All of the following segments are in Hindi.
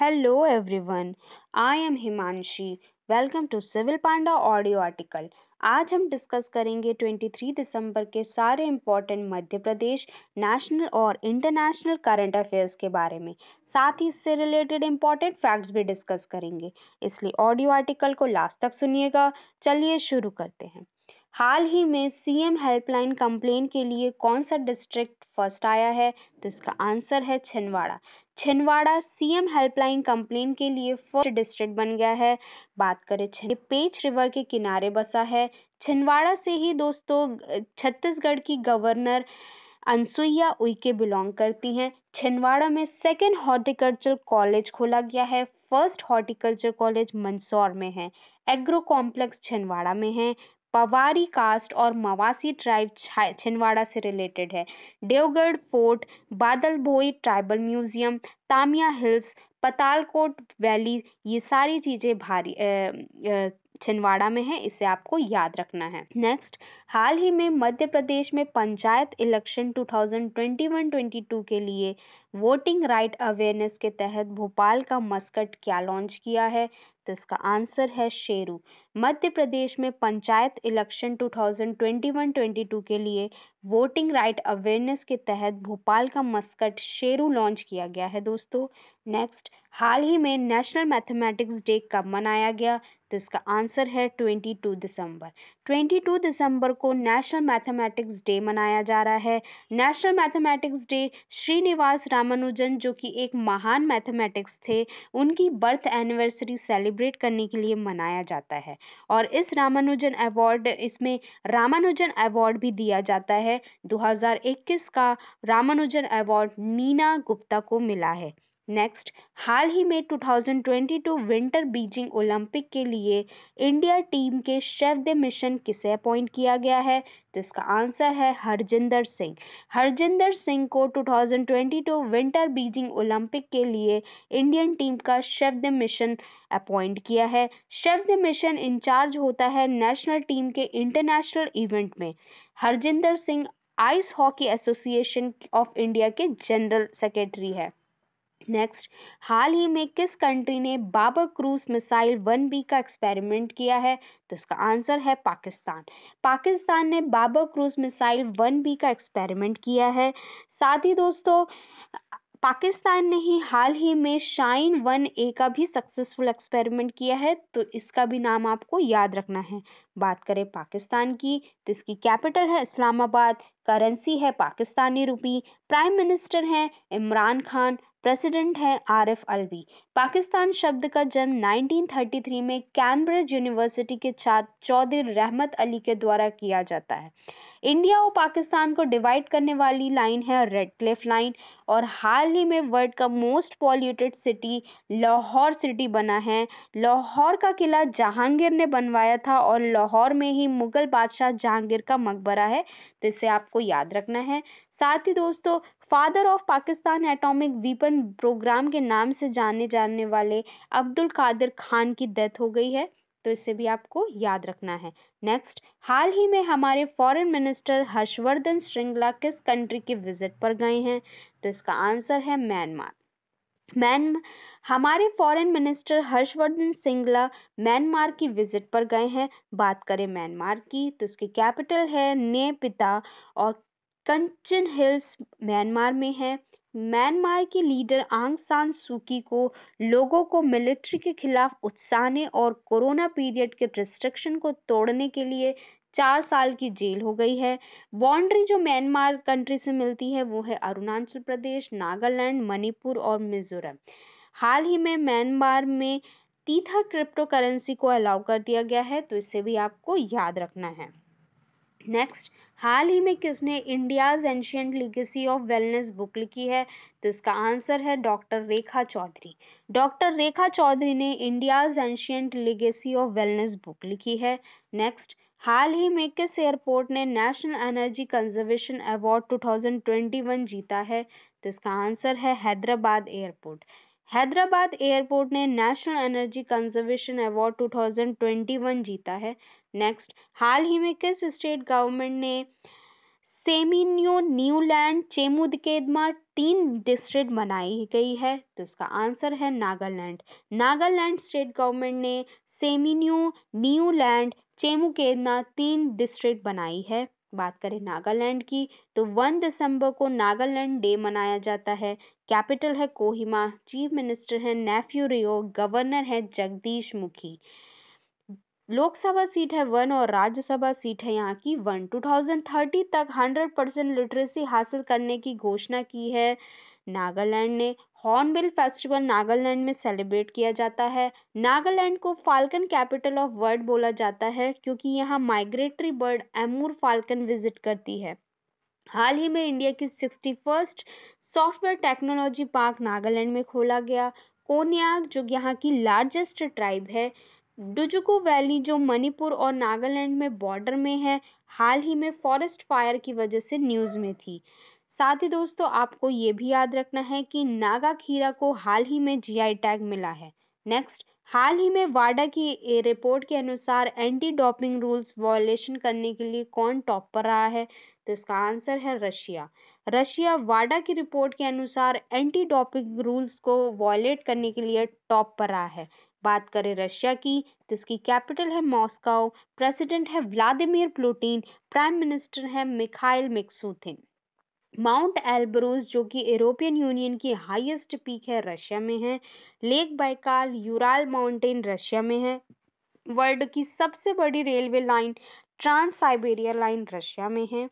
hello everyone I am Himanshi welcome to civil panda audio article आज हम डिस्कस करेंगे 23 दिसंबर के सारे इम्पोर्टेंट मध्य प्रदेश नेशनल और इंटरनेशनल करंट अफेयर्स के बारे में साथ ही इससे रिलेटेड इम्पोर्टेंट फैक्ट्स भी डिस्कस करेंगे इसलिए ऑडियो आर्टिकल को लास्ट तक सुनिएगा चलिए शुरू करते हैं हाल ही में सीएम हेल्पलाइन कंप्लेन के लिए कौन सा डिस्ट्रिक्ट फर्स्ट आया है तो इसका आंसर है Chhindwara Chhindwara CM helpline complain के लिए फर्स्ट डिस्ट्रिक्ट बन गया है बात करें छिंद पेच रिवर के किनारे बसा है छिंदवाड़ा से ही दोस्तों छत्तीसगढ़ की गवर्नर अनसुईया उइके बिलोंग करती हैं छिंदवाड़ा में सेकेंड हॉर्टिकल्चर कॉलेज खोला गया है फर्स्ट हॉर्टिकल्चर कॉलेज मंदसौर में है एग्रो कॉम्प्लेक्स छिंदवाड़ा में है पवारी कास्ट और मवासी ट्राइब छिंदवाड़ा से रिलेटेड है Deogarh fort Badal Bhoi tribal museum Tamia hills Patalkot valley ये सारी चीज़ें भारी छिंदवाड़ा में है इसे आपको याद रखना है नेक्स्ट हाल ही में मध्य प्रदेश में पंचायत इलेक्शन 2021-22 के लिए वोटिंग राइट अवेयरनेस के तहत भोपाल का मस्कट क्या लॉन्च किया है तो इसका आंसर है शेरू मध्य प्रदेश में पंचायत इलेक्शन 2021-22 के लिए वोटिंग राइट अवेयरनेस के तहत भोपाल का मस्कट शेरू लॉन्च किया गया है दोस्तों नेक्स्ट हाल ही में नेशनल मैथमेटिक्स डे कब मनाया गया तो इसका आंसर है 22 दिसंबर 22 दिसंबर को नेशनल मैथमेटिक्स डे मनाया जा रहा है national mathematics day Srinivasa Ramanujan जो कि एक महान मैथमेटिक्स थे उनकी बर्थ एनिवर्सरी सेलिब्रेट करने के लिए मनाया जाता है और इस रामानुजन अवार्ड इसमें रामानुजन अवार्ड भी दिया जाता है 2021 का रामानुजन अवार्ड नीना गुप्ता को मिला है नेक्स्ट हाल ही में 2022 विंटर बीजिंग ओलंपिक के लिए इंडिया टीम के शेफ द मिशन किसे अपॉइंट किया गया है तो इसका आंसर है हरजिंदर सिंह हरजिंदर सिंह को 2022 विंटर बीजिंग ओलंपिक के लिए इंडियन टीम का शेफ द मिशन अपॉइंट किया है शेफ द मिशन इंचार्ज होता है नेशनल टीम के इंटरनेशनल इवेंट में Harjinder Singh ice hockey association of India के जनरल सेक्रेटरी है नेक्स्ट हाल ही में किस कंट्री ने Babur cruise missile one B का एक्सपेरिमेंट किया है तो इसका आंसर है पाकिस्तान पाकिस्तान ने Babur cruise missile one B का एक्सपेरिमेंट किया है साथ ही दोस्तों पाकिस्तान ने ही हाल ही में शाइन वन ए का भी सक्सेसफुल एक्सपेरिमेंट किया है तो इसका भी नाम आपको याद रखना है बात करें पाकिस्तान की तो इसकी कैपिटल है इस्लामाबाद करेंसी है पाकिस्तानी रुपी प्राइम मिनिस्टर हैं इमरान खान प्रेसिडेंट हैं आरिफ अलवी पाकिस्तान शब्द का जन्म 1933 में कैम्ब्रिज यूनिवर्सिटी के छात्र चौधरी रहमत अली के द्वारा किया जाता है इंडिया और पाकिस्तान को डिवाइड करने वाली लाइन है रेड क्लिफ लाइन और हाल ही में वर्ल्ड का most polluted city Lahore city बना है लाहौर का किला जहांगीर ने बनवाया था और लाहौर में ही मुगल बादशाह जहांगीर का मकबरा है तो इसे आपको आपको याद रखना है साथ ही दोस्तों father of Pakistan atomic weapon program के नाम से जाने जाने वाले अब्दुल कादिर खान की डेथ हो गई है तो इसे भी आपको याद रखना है नेक्स्ट हाल ही में हमारे फॉरेन मिनिस्टर हर्षवर्धन श्रृंगला किस कंट्री के विजिट पर गए हैं तो इसका आंसर है म्यांमार मैन हमारे फॉरेन मिनिस्टर हर्षवर्धन सिंगला म्यांमार की विजिट पर गए हैं बात करें म्यांमार की तो उसकी कैपिटल है ने पिता और कंचन हिल्स म्यांमार में है म्यांमार की लीडर आंग सान सूकी को लोगों को मिलिट्री के खिलाफ उत्साहने और कोरोना पीरियड के रिस्ट्रिक्शन को तोड़ने के लिए चार साल की जेल हो गई है बाउंड्री जो म्यांमार कंट्री से मिलती है वो है अरुणाचल प्रदेश नागालैंड मणिपुर और मिजोरम हाल ही में म्यांमार में तीथा क्रिप्टो करेंसी को अलाउ कर दिया गया है तो इसे भी आपको याद रखना है नेक्स्ट हाल ही में किसने India's ancient legacy of wellness book लिखी है तो इसका आंसर है डॉक्टर रेखा चौधरी डॉक्टर रेखा चौधरी ने India's ancient legacy of wellness book लिखी है नेक्स्ट हाल ही में किस एयरपोर्ट ने नेशनल एनर्जी कंजर्वेशन अवार्ड 2021 जीता है तो इसका आंसर है हैदराबाद एयरपोर्ट हैदराबाद एयरपोर्ट ने नेशनल एनर्जी कंजर्वेशन अवार्ड 2021 जीता है नेक्स्ट हाल ही में किस स्टेट गवर्नमेंट ने सेमिनियो न्यूलैंड चेमुदकेदमा तीन डिस्ट्रिक्ट बनाई गई है तो इसका आंसर है नागालैंड नागालैंड स्टेट गवर्नमेंट ने सेमिन्यू न्यूलैंड चेमू के ना तीन डिस्ट्रिक्ट बनाई है बात करें नागालैंड की तो वन दिसंबर को नागालैंड डे मनाया जाता है कैपिटल है कोहिमा चीफ मिनिस्टर है नेफ्यू रियो गवर्नर है जगदीश मुखी लोकसभा सीट है वन और राज्यसभा सीट है यहाँ की वन 2030 तक 100 परसेंट लिटरेसी हासिल करने की घोषणा की है नागालैंड ने हॉर्नबिल फेस्टिवल नागालैंड में सेलिब्रेट किया जाता है नागालैंड को फाल्कन कैपिटल ऑफ वर्ल्ड बोला जाता है क्योंकि यहाँ migratory bird Amur falcon visit करती है हाल ही में इंडिया की sixty first software technology park Nagaland में खोला गया कोन्याक जो यहाँ की लार्जेस्ट ट्राइब है डुजुको वैली जो मणिपुर और नागालैंड में बॉर्डर में है हाल ही में फॉरेस्ट फायर की वजह से न्यूज़ में थी साथ ही दोस्तों आपको ये भी याद रखना है कि नागा खीरा को हाल ही में जीआई टैग मिला है नेक्स्ट हाल ही में वाडा की रिपोर्ट के अनुसार एंटी डॉपिंग रूल्स वॉयलेशन करने के लिए कौन टॉप पर रहा है तो इसका आंसर है रशिया रशिया वाडा की रिपोर्ट के अनुसार एंटी डॉपिंग रूल्स को वॉयलेट करने के लिए टॉप पर रहा है बात करें रशिया की तो इसकी कैपिटल है मॉस्को प्रेसिडेंट है व्लादिमिर पुटिन प्राइम मिनिस्टर है मिखाइल मिक्सूथिन माउंट एल्ब्रोस जो कि यूरोपियन यूनियन की हाईएस्ट पीक है रशिया में है lake Baikal Ural mountain Russia में है वर्ल्ड की सबसे बड़ी railway line trans Siberia line Russia में है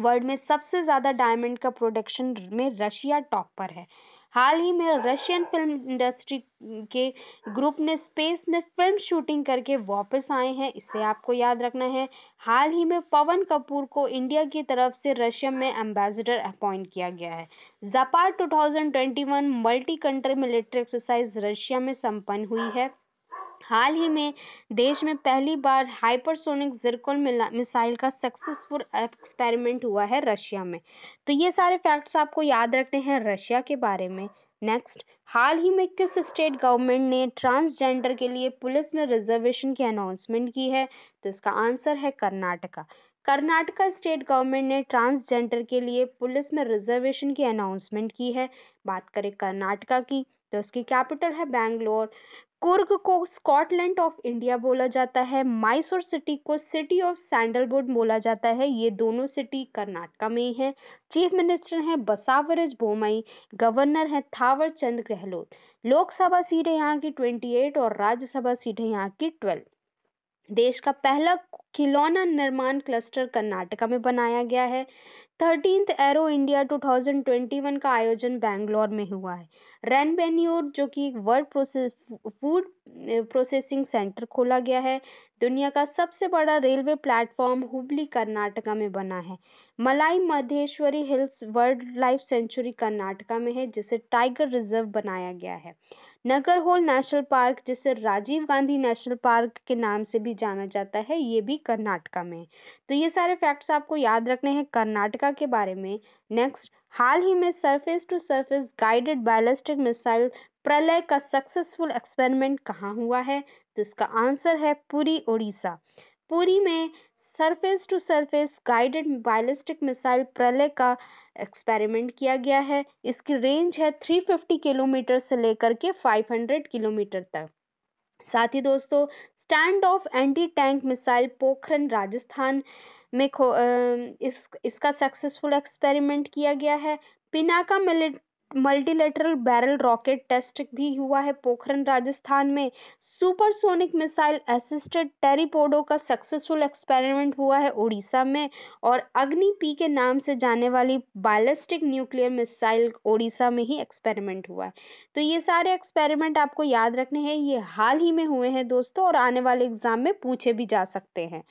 वर्ल्ड में सबसे ज़्यादा डायमंड का प्रोडक्शन में रशिया टॉप पर है हाल ही में रशियन फिल्म इंडस्ट्री के ग्रुप ने स्पेस में फिल्म शूटिंग करके वापस आए हैं इसे आपको याद रखना है हाल ही में पवन कपूर को इंडिया की तरफ से रशिया में एम्बेसडर अपॉइंट किया गया है Zapad 2021 multi country military exercise Russia में संपन्न हुई है हाल ही में देश में पहली बार हाइपरसोनिक जिरकोन मिसाइल का सक्सेसफुल एक्सपेरिमेंट हुआ है रशिया में तो ये सारे फैक्ट्स आपको याद रखने हैं रशिया के बारे में नेक्स्ट हाल ही में किस स्टेट गवर्नमेंट ने ट्रांसजेंडर के लिए पुलिस में रिजर्वेशन की अनाउंसमेंट की है तो इसका आंसर है कर्नाटका कर्नाटका स्टेट गवर्नमेंट ने ट्रांसजेंडर के लिए पुलिस में रिजर्वेशन की अनाउंसमेंट की है बात करें कर्नाटका की तो उसकी कैपिटल है बैंगलोर कुर्ग को स्कॉटलैंड ऑफ इंडिया बोला जाता है माइसोर सिटी को सिटी ऑफ सैंडलवुड बोला जाता है ये दोनों सिटी कर्नाटका में ही हैं चीफ मिनिस्टर हैं बसावरज बोमई गवर्नर हैं थावर चंद गहलोत लोकसभा सीट है यहाँ की ट्वेंटी एट और राज्यसभा सीट है यहाँ की ट्वेल्व देश का पहला खिलौना निर्माण क्लस्टर कर्नाटका में बनाया गया है थर्टींथ एरो इंडिया 2021 का आयोजन बैंगलोर में हुआ है रैन बेन्योर जो कि world process food processing center खोला गया है दुनिया का सबसे बड़ा रेलवे प्लेटफॉर्म हुबली कर्नाटका में बना है Malai Madeshwara hills world life sanctuary Karnataka में है जिसे टाइगर रिजर्व बनाया गया है नगर होल नेशनल पार्क जिसे राजीव गांधी नेशनल पार्क के नाम से भी जाना जाता है ये भी कर्नाटका में तो ये सारे फैक्ट्स आपको याद रखने हैं कर्नाटका के बारे में नेक्स्ट हाल ही में surface to surface guided ballistic missile Pralay का सक्सेसफुल एक्सपेरिमेंट कहाँ हुआ है तो इसका आंसर है पूरी उड़ीसा पूरी में surface to surface guided ballistic missile Pralay का एक्सपेरिमेंट किया गया है इसकी रेंज है 350 किलोमीटर से लेकर के 500 किलोमीटर तक साथ ही दोस्तों stand off anti tank missile Pokhran Rajasthan में खो इस इसका सक्सेसफुल एक्सपेरिमेंट किया गया है पिनाका मिलिट मल्टीलेटरल बैरल रॉकेट टेस्ट भी हुआ है पोखरण राजस्थान में सुपरसोनिक मिसाइल असिस्टेड टेरीपोडो का सक्सेसफुल एक्सपेरिमेंट हुआ है उड़ीसा में और अग्नि पी के नाम से जाने वाली बायलिस्टिक न्यूक्लियर मिसाइल उड़ीसा में ही एक्सपेरिमेंट हुआ है तो ये सारे एक्सपेरिमेंट आपको याद रखने हैं ये हाल ही में हुए हैं दोस्तों और आने वाले एग्ज़ाम में पूछे भी जा सकते हैं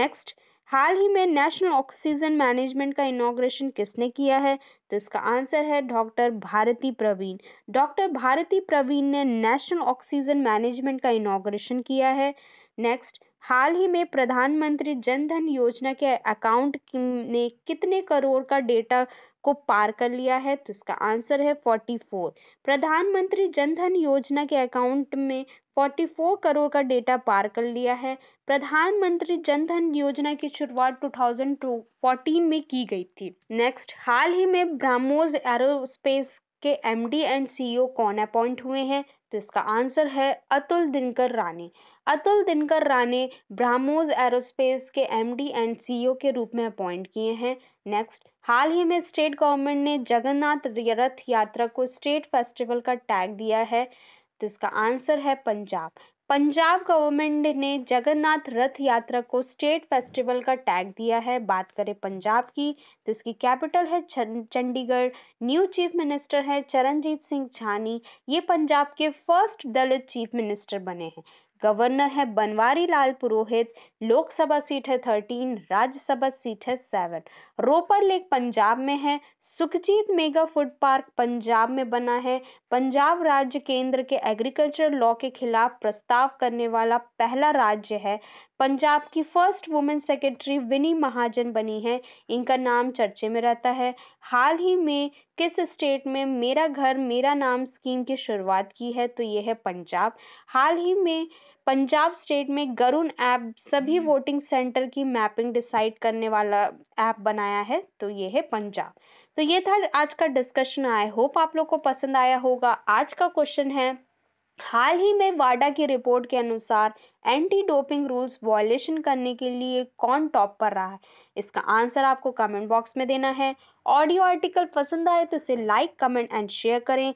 नेक्स्ट हाल ही में नेशनल ऑक्सीजन मैनेजमेंट का इनाग्रेशन किसने किया है तो इसका आंसर है डॉक्टर भारती प्रवीण डॉक्टर भारती प्रवीण ने नेशनल ऑक्सीजन मैनेजमेंट का इनाग्रेशन किया है नेक्स्ट हाल ही में प्रधानमंत्री जनधन योजना के अकाउंट ने कितने करोड़ का डेटा को पार कर लिया है तो इसका आंसर है 44 प्रधानमंत्री जनधन योजना के अकाउंट में 44 करोड़ का डेटा पार कर लिया है प्रधानमंत्री जनधन योजना की शुरुआत 2014 में की गई थी नेक्स्ट हाल ही में ब्राह्मोज एरोस्पेस के एमडी एंड सीईओ कौन अपॉइंट हुए हैं तो इसका आंसर है अतुल दिनकर रानी अतुल दिनकर रानी ब्राह्मोज एरोस्पेस के एमडी एंड सीईओ के रूप में अपॉइंट किए हैं नेक्स्ट हाल ही में स्टेट गवर्नमेंट ने जगन्नाथ रथ यात्रा को स्टेट फेस्टिवल का टैग दिया है तो इसका आंसर है पंजाब पंजाब गवर्नमेंट ने जगन्नाथ रथ यात्रा को स्टेट फेस्टिवल का टैग दिया है बात करें पंजाब की तो इसकी कैपिटल है चंडीगढ़ न्यू चीफ मिनिस्टर है चरणजीत सिंह झानी ये पंजाब के फर्स्ट दलित चीफ मिनिस्टर बने हैं गवर्नर है बनवारी लाल पुरोहित लोकसभा सीट है थर्टीन राज्यसभा सीट है सेवन रोपर लेक पंजाब में है Sukhjit mega food park Punjab में बना है पंजाब राज्य केंद्र के एग्रीकल्चर लॉ के खिलाफ प्रस्ताव करने वाला पहला राज्य है पंजाब की first women secretary Vini Mahajan बनी हैं इनका नाम चर्चे में रहता है हाल ही में किस स्टेट में मेरा घर मेरा नाम स्कीम की शुरुआत की है तो ये है पंजाब हाल ही में पंजाब स्टेट में गरुण ऐप सभी वोटिंग सेंटर की मैपिंग डिसाइड करने वाला ऐप बनाया है तो ये है पंजाब तो ये था आज का डिस्कशन आई होप आप लोग को पसंद आया होगा आज का क्वेश्चन है हाल ही में वाडा की रिपोर्ट के अनुसार एंटी डोपिंग रूल्स वॉयलेशन करने के लिए कौन टॉप पर रहा है इसका आंसर आपको कमेंट बॉक्स में देना है ऑडियो आर्टिकल पसंद आए तो इसे लाइक कमेंट एंड शेयर करें